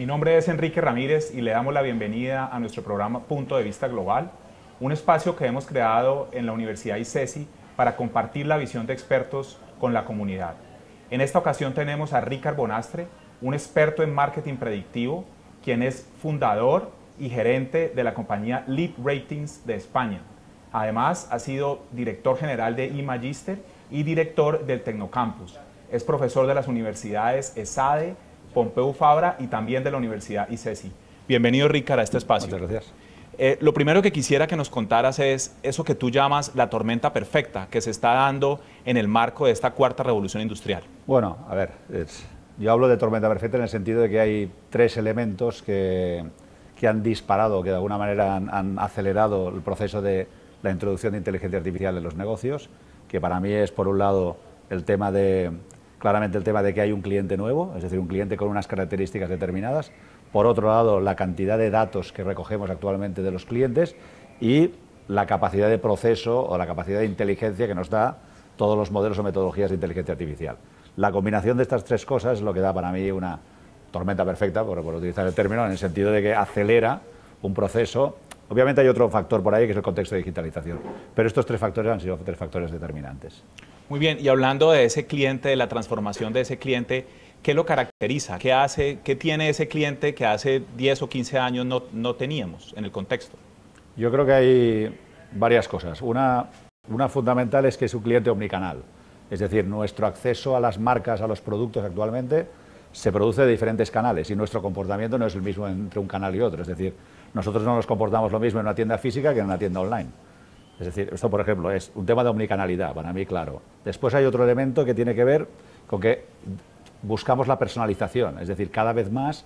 Mi nombre es Enrique Ramírez y le damos la bienvenida a nuestro programa Punto de Vista Global, un espacio que hemos creado en la Universidad ICESI e para compartir la visión de expertos con la comunidad. En esta ocasión tenemos a Ricard Bonastre, un experto en marketing predictivo, quien es fundador y gerente de la compañía Leap Ratings de España. Además, ha sido director general de iMagister y director del Tecnocampus. Es profesor de las universidades ESADE, Pompeu Fabra y también de la Universidad ICESI. E Bienvenido, Ricardo, a este espacio. Muchas gracias. Eh, lo primero que quisiera que nos contaras es eso que tú llamas la tormenta perfecta que se está dando en el marco de esta cuarta revolución industrial. Bueno, a ver, yo hablo de tormenta perfecta en el sentido de que hay tres elementos que, que han disparado, que de alguna manera han acelerado el proceso de la introducción de inteligencia artificial en los negocios, que para mí es, por un lado, el tema de claramente el tema de que hay un cliente nuevo, es decir, un cliente con unas características determinadas. Por otro lado, la cantidad de datos que recogemos actualmente de los clientes y la capacidad de proceso o la capacidad de inteligencia que nos da todos los modelos o metodologías de inteligencia artificial. La combinación de estas tres cosas es lo que da para mí una tormenta perfecta, por, utilizar el término, en el sentido de que acelera un proceso. Obviamente hay otro factor por ahí que es el contexto de digitalización, pero estos tres factores han sido tres factores determinantes. Muy bien, y hablando de ese cliente, de la transformación de ese cliente, ¿qué lo caracteriza? ¿Qué hace, qué tiene ese cliente que hace 10 o 15 años no, no teníamos en el contexto? Yo creo que hay varias cosas. Una, una fundamental es que es un cliente omnicanal. Es decir, nuestro acceso a las marcas, a los productos actualmente, se produce de diferentes canales y nuestro comportamiento no es el mismo entre un canal y otro. Es decir, nosotros no nos comportamos lo mismo en una tienda física que en una tienda online. Es decir, esto, por ejemplo, es un tema de omnicanalidad, para mí, claro. Después hay otro elemento que tiene que ver con que buscamos la personalización, es decir, cada vez más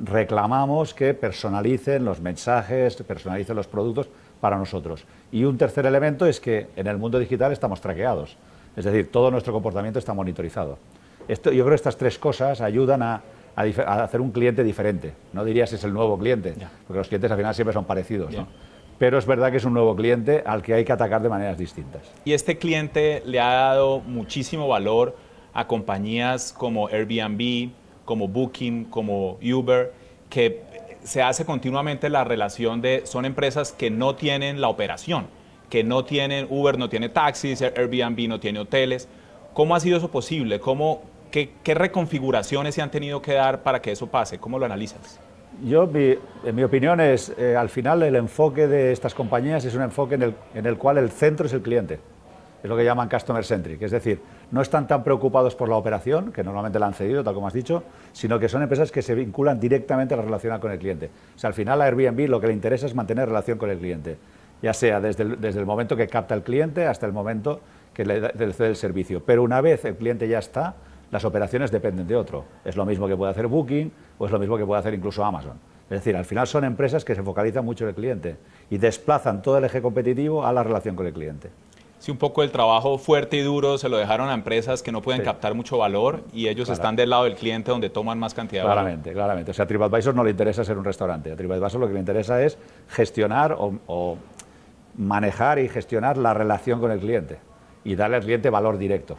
reclamamos que personalicen los mensajes, personalicen los productos para nosotros. Y un tercer elemento es que en el mundo digital estamos traqueados, es decir, todo nuestro comportamiento está monitorizado. yo creo que estas tres cosas ayudan a, hacer un cliente diferente. No diría si es el nuevo cliente, porque los clientes al final siempre son parecidos pero es verdad que es un nuevo cliente al que hay que atacar de maneras distintas. Y este cliente le ha dado muchísimo valor a compañías como Airbnb, como Booking, como Uber, que se hace continuamente la relación de son empresas que no tienen la operación, que no tienen Uber, no tiene taxis, Airbnb no tiene hoteles. ¿Cómo ha sido eso posible? qué, ¿Qué reconfiguraciones se han tenido que dar para que eso pase? ¿Cómo lo analizas? Yo, en mi opinión, es eh, al final el enfoque de estas compañías es un enfoque en el, en el cual el centro es el cliente. Es lo que llaman customer centric. Es decir, no están tan preocupados por la operación, que normalmente la han cedido, tal como has dicho, sino que son empresas que se vinculan directamente a la relación con el cliente. O sea, al final a Airbnb lo que le interesa es mantener relación con el cliente, ya sea desde el, desde el momento que capta el cliente hasta el momento que le cede el servicio. Pero una vez el cliente ya está, las operaciones dependen de otro. Es lo mismo que puede hacer Booking o es lo mismo que puede hacer incluso Amazon. Es decir, al final son empresas que se focalizan mucho en el cliente y desplazan todo el eje competitivo a la relación con el cliente. Si un poco el trabajo fuerte y duro se lo dejaron a empresas que no pueden captar mucho valor y ellos están del lado del cliente donde toman más cantidad claramente, Claramente, O sea, a TripAdvisor no le interesa ser un restaurante. A TripAdvisor lo que le interesa es gestionar o, o manejar y gestionar la relación con el cliente y darle al cliente valor directo.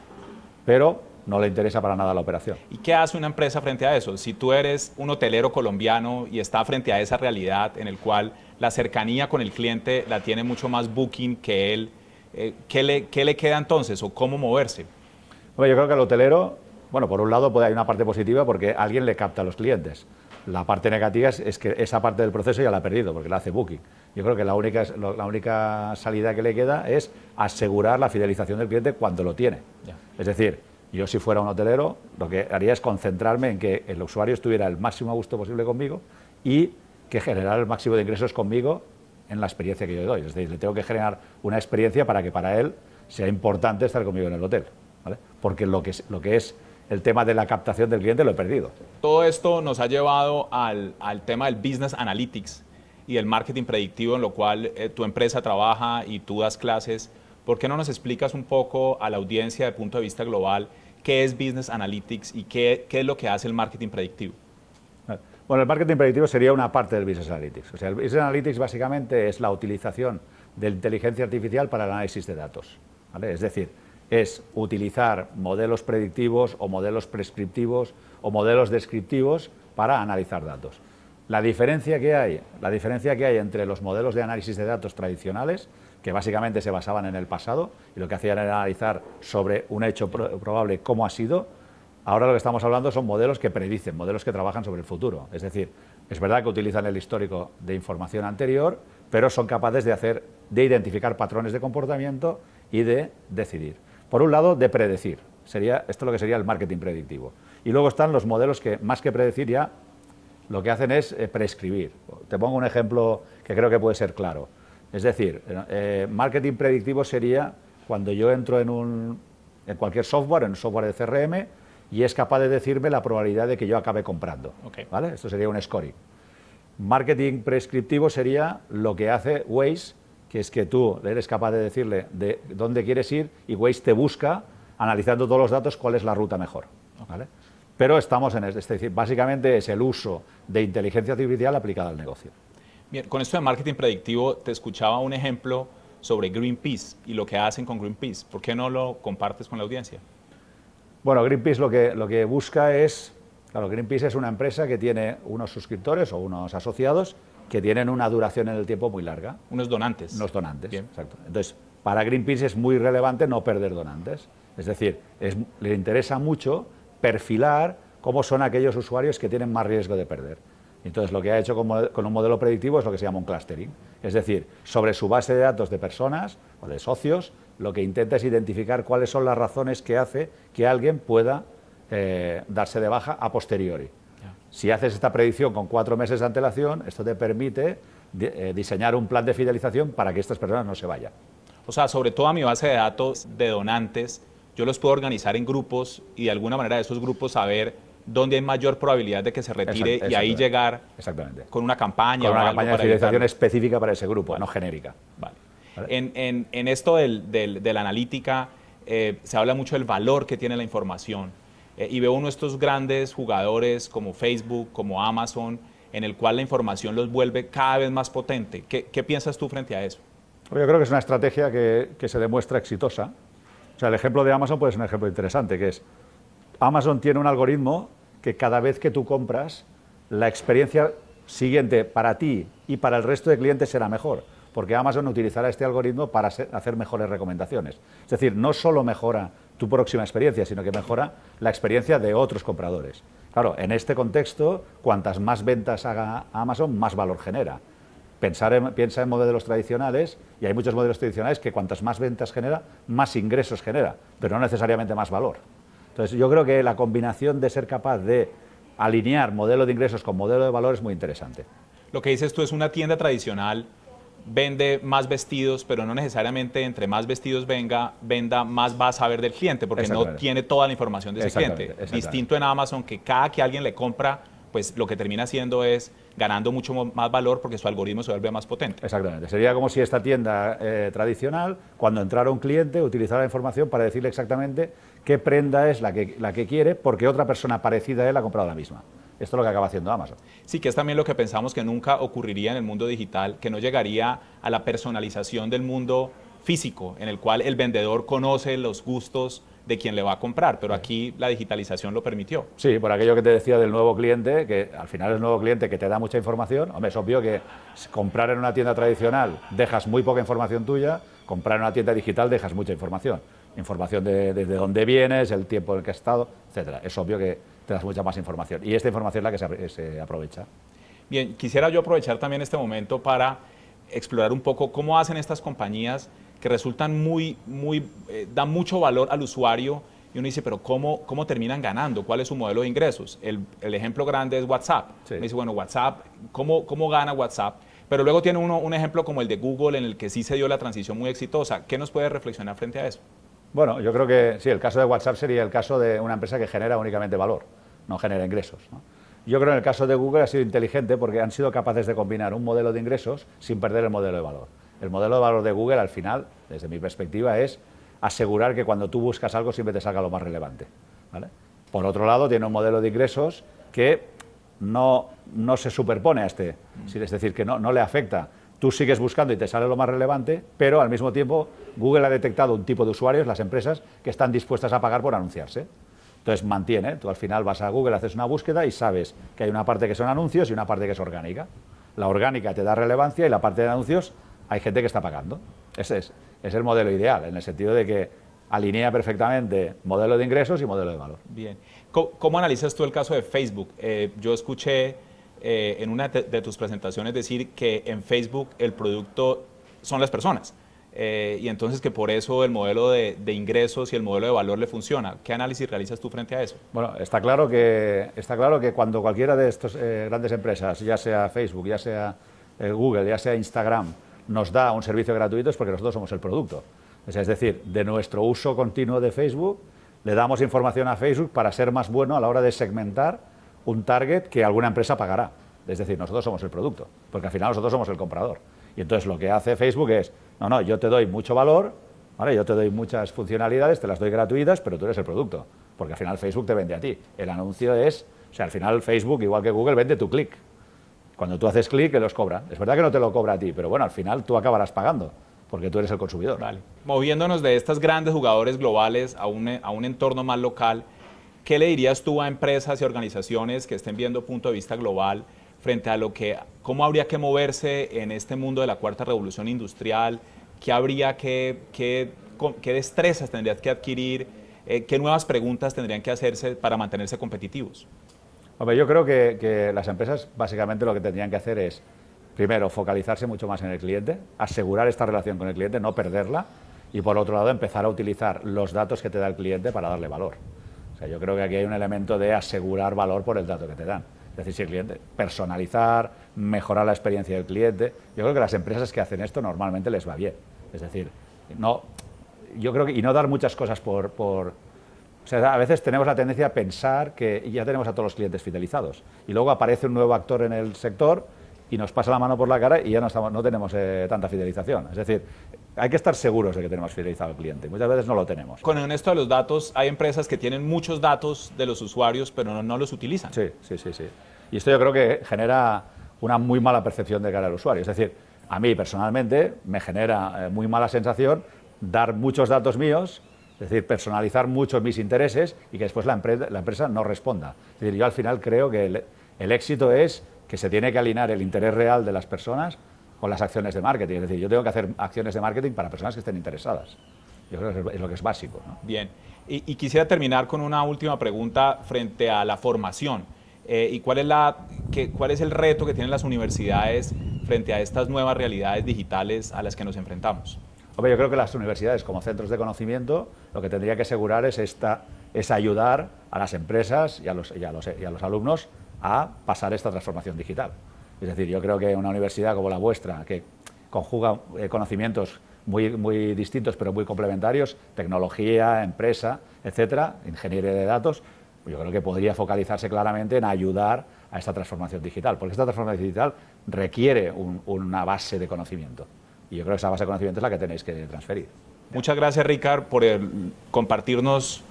Pero no le interesa para nada la operación. ¿Y qué hace una empresa frente a eso? Si tú eres un hotelero colombiano y está frente a esa realidad en el cual la cercanía con el cliente la tiene mucho más Booking que él, eh, ¿qué, le, queda entonces o cómo moverse? Bueno, yo creo que el hotelero, bueno, por un lado puede hay una parte positiva porque alguien le capta a los clientes. La parte negativa es, que esa parte del proceso ya la ha perdido porque la hace Booking. Yo creo que la única, la única salida que le queda es asegurar la fidelización del cliente cuando lo tiene. Es decir, yo si fuera un hotelero, lo que haría es concentrarme en que el usuario estuviera el máximo a gusto posible conmigo y que generara el máximo de ingresos conmigo en la experiencia que yo le doy. Es decir, le tengo que generar una experiencia para que para él sea importante estar conmigo en el hotel. Porque lo que, es, lo que es el tema de la captación del cliente lo he perdido. Todo esto nos ha llevado al, tema del business analytics y el marketing predictivo en lo cual eh, tu empresa trabaja y tú das clases. ¿Por qué no nos explicas un poco a la audiencia de punto de vista global qué es Business Analytics y qué, es lo que hace el marketing predictivo? Bueno, el marketing predictivo sería una parte del Business Analytics. O sea, el Business Analytics básicamente es la utilización de inteligencia artificial para el análisis de datos. Es decir, es utilizar modelos predictivos o modelos prescriptivos o modelos descriptivos para analizar datos. La diferencia que hay, la diferencia que hay entre los modelos de análisis de datos tradicionales, que básicamente se basaban en el pasado y lo que hacían era analizar sobre un hecho probable cómo ha sido, ahora lo que estamos hablando son modelos que predicen, modelos que trabajan sobre el futuro. Es decir, es verdad que utilizan el histórico de información anterior, pero son capaces de hacer, de identificar patrones de comportamiento y de decidir. Por un lado, de predecir. Sería, esto es lo que sería el marketing predictivo. Y luego están los modelos que, más que predecir, ya lo que hacen es eh, prescribir. Te pongo un ejemplo que creo que puede ser claro. Es decir, eh, eh, marketing predictivo sería cuando yo entro en, un, en cualquier software, en un software de CRM, y es capaz de decirme la probabilidad de que yo acabe comprando. ¿vale? Esto sería un scoring. Marketing prescriptivo sería lo que hace Waze, que es que tú eres capaz de decirle de dónde quieres ir y Waze te busca, analizando todos los datos, cuál es la ruta mejor. ¿vale? Pero estamos en este, decir, básicamente es el uso de inteligencia artificial aplicada al negocio. Bien, con esto de marketing predictivo, te escuchaba un ejemplo sobre Greenpeace y lo que hacen con Greenpeace. ¿Por qué no lo compartes con la audiencia? Bueno, Greenpeace lo que, lo que busca es, claro, Greenpeace es una empresa que tiene unos suscriptores o unos asociados que tienen una duración en el tiempo muy larga. Unos donantes. Unos donantes, Bien. exacto. Entonces, para Greenpeace es muy relevante no perder donantes. Es decir, le interesa mucho perfilar cómo son aquellos usuarios que tienen más riesgo de perder. Entonces, lo que ha hecho con, un modelo predictivo es lo que se llama un clustering. Es decir, sobre su base de datos de personas o de socios, lo que intenta es identificar cuáles son las razones que hace que alguien pueda eh, darse de baja a posteriori. Si haces esta predicción con cuatro meses de antelación, esto te permite eh, diseñar un plan de fidelización para que estas personas no se vayan. O sea, sobre todo a mi base de datos de donantes, yo los puedo organizar en grupos y de alguna manera de esos grupos saber dónde hay mayor probabilidad de que se retire y ahí llegar con una campaña. Con una campaña de fidelización específica para ese grupo, no genérica. Vale. En, en, en, esto del, del, de la analítica eh, se habla mucho del valor que tiene la información eh, y veo uno de estos grandes jugadores como Facebook, como Amazon, en el cual la información los vuelve cada vez más potente. ¿Qué, qué piensas tú frente a eso? Yo creo que es una estrategia que, que se demuestra exitosa o sea, el ejemplo de Amazon puede ser un ejemplo interesante, que es, Amazon tiene un algoritmo que cada vez que tú compras, la experiencia siguiente para ti y para el resto de clientes será mejor, porque Amazon utilizará este algoritmo para hacer mejores recomendaciones. Es decir, no solo mejora tu próxima experiencia, sino que mejora la experiencia de otros compradores. Claro, en este contexto, cuantas más ventas haga Amazon, más valor genera. Pensar piensa en modelos tradicionales, y hay muchos modelos tradicionales que cuantas más ventas genera, más ingresos genera, pero no necesariamente más valor. Entonces yo creo que la combinación de ser capaz de alinear modelo de ingresos con modelo de valor es muy interesante. Lo que dices tú es una tienda tradicional, vende más vestidos, pero no necesariamente entre más vestidos venga, venda, más va a saber del cliente, porque no tiene toda la información de ese cliente. Distinto en Amazon, que cada que alguien le compra, pues lo que termina haciendo es ganando mucho más valor porque su algoritmo se vuelve más potente. Exactamente. Sería como si esta tienda eh, tradicional, cuando entrara un cliente, utilizara la información para decirle exactamente qué prenda es la que, la que quiere porque otra persona parecida a él ha comprado la misma. Esto es lo que acaba haciendo Amazon. Sí, que es también lo que pensamos que nunca ocurriría en el mundo digital, que no llegaría a la personalización del mundo físico, en el cual el vendedor conoce los gustos de quién le va a comprar, pero aquí la digitalización lo permitió. Sí, por aquello que te decía del nuevo cliente, que al final el nuevo cliente que te da mucha información, hombre, es obvio que comprar en una tienda tradicional dejas muy poca información tuya, comprar en una tienda digital dejas mucha información, información de desde dónde vienes, el tiempo en el que has estado, etcétera. Es obvio que te das mucha más información y esta información es la que se, eh, se aprovecha. Bien, quisiera yo aprovechar también este momento para explorar un poco cómo hacen estas compañías que resultan muy, muy, eh, dan mucho valor al usuario y uno dice, pero ¿cómo, cómo terminan ganando? ¿Cuál es su modelo de ingresos? El, el ejemplo grande es WhatsApp. Me dice, bueno, WhatsApp, ¿cómo, ¿cómo gana WhatsApp? Pero luego tiene uno un ejemplo como el de Google en el que sí se dio la transición muy exitosa. ¿Qué nos puede reflexionar frente a eso? Bueno, yo creo que sí, el caso de WhatsApp sería el caso de una empresa que genera únicamente valor, no genera ingresos. Yo creo que en el caso de Google ha sido inteligente porque han sido capaces de combinar un modelo de ingresos sin perder el modelo de valor. El modelo de valor de Google, al final, desde mi perspectiva, es asegurar que cuando tú buscas algo siempre te salga lo más relevante. Por otro lado, tiene un modelo de ingresos que no, se superpone a este, mm. es decir, que no, no le afecta. Tú sigues buscando y te sale lo más relevante, pero al mismo tiempo Google ha detectado un tipo de usuarios, las empresas, que están dispuestas a pagar por anunciarse. Entonces mantiene, tú al final vas a Google, haces una búsqueda y sabes que hay una parte que son anuncios y una parte que es orgánica. La orgánica te da relevancia y la parte de anuncios hay gente que está pagando. Ese es, el modelo ideal, en el sentido de que alinea perfectamente modelo de ingresos y modelo de valor. Bien. ¿Cómo, analizas tú el caso de Facebook? Eh, yo escuché eh, en una de tus presentaciones decir que en Facebook el producto son las personas. Eh, y entonces que por eso el modelo de, de, ingresos y el modelo de valor le funciona. ¿Qué análisis realizas tú frente a eso? Bueno, está claro que, está claro que cuando cualquiera de estas grandes empresas, ya sea Facebook, ya sea Google, ya sea Instagram, nos da un servicio gratuito es porque nosotros somos el producto. es decir, de nuestro uso continuo de Facebook, le damos información a Facebook para ser más bueno a la hora de segmentar un target que alguna empresa pagará. Es decir, nosotros somos el producto, porque al final nosotros somos el comprador. Y entonces lo que hace Facebook es, no, no, yo te doy mucho valor, ¿vale? yo te doy muchas funcionalidades, te las doy gratuitas, pero tú eres el producto, porque al final Facebook te vende a ti. El anuncio es, o sea, al final Facebook, igual que Google, vende tu click. Cuando tú haces clic, que los cobra. Es verdad que no te lo cobra a ti, pero bueno, al final tú acabarás pagando porque tú eres el consumidor. Vale. Moviéndonos de estos grandes jugadores globales a un, entorno más local, ¿qué le dirías tú a empresas y organizaciones que estén viendo punto de vista global frente a lo que, cómo habría que moverse en este mundo de la cuarta revolución industrial? ¿Qué habría que, qué, destrezas tendrías que adquirir? Eh, ¿Qué nuevas preguntas tendrían que hacerse para mantenerse competitivos? Hombre, yo creo que, las empresas básicamente lo que tendrían que hacer es, primero, focalizarse mucho más en el cliente, asegurar esta relación con el cliente, no perderla, y por otro lado, empezar a utilizar los datos que te da el cliente para darle valor. O sea, yo creo que aquí hay un elemento de asegurar valor por el dato que te dan. Es decir, si el cliente, personalizar, mejorar la experiencia del cliente. Yo creo que las empresas que hacen esto normalmente les va bien. Es decir, no, yo creo que, y no dar muchas cosas por sea, a veces tenemos la tendencia a pensar que ya tenemos a todos los clientes fidelizados y luego aparece un nuevo actor en el sector y nos pasa la mano por la cara y ya no, tenemos eh, tanta fidelización. Es decir, hay que estar seguros de que tenemos fidelizado al cliente. Muchas veces no lo tenemos. Con esto de los datos, hay empresas que tienen muchos datos de los usuarios, pero no, los utilizan. Sí, sí, sí, sí. Y esto yo creo que genera una muy mala percepción de cara al usuario. Es decir, a mí personalmente me genera eh, muy mala sensación dar muchos datos míos es decir, personalizar mucho mis intereses y que después la, empresa, no responda. Es decir, yo al final creo que el, éxito es que se tiene que alinear el interés real de las personas con las acciones de marketing. Es decir, yo tengo que hacer acciones de marketing para personas que estén interesadas. Yo creo que es lo que es básico. Bien. Y, quisiera terminar con una última pregunta frente a la formación. Eh, ¿Y cuál es el reto que tienen las universidades frente a estas nuevas realidades digitales a las que nos enfrentamos? yo creo que las universidades como centros de conocimiento lo que tendría que asegurar es, esta, es ayudar a las empresas y a los, alumnos a pasar esta transformación digital. Es decir, yo creo que una universidad como la vuestra, que conjuga eh, conocimientos muy, distintos pero muy complementarios, tecnología, empresa, etcétera, ingeniería de datos, yo creo que podría focalizarse claramente en ayudar a esta transformación digital, porque esta transformación digital requiere una base de conocimiento. Y yo creo que esa base de conocimiento es la que tenéis que transferir. Muchas gracias, Ricard, por compartirnos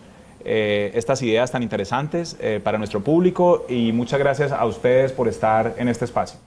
eh, estas ideas tan interesantes eh, para nuestro público y muchas gracias a ustedes por estar en este espacio.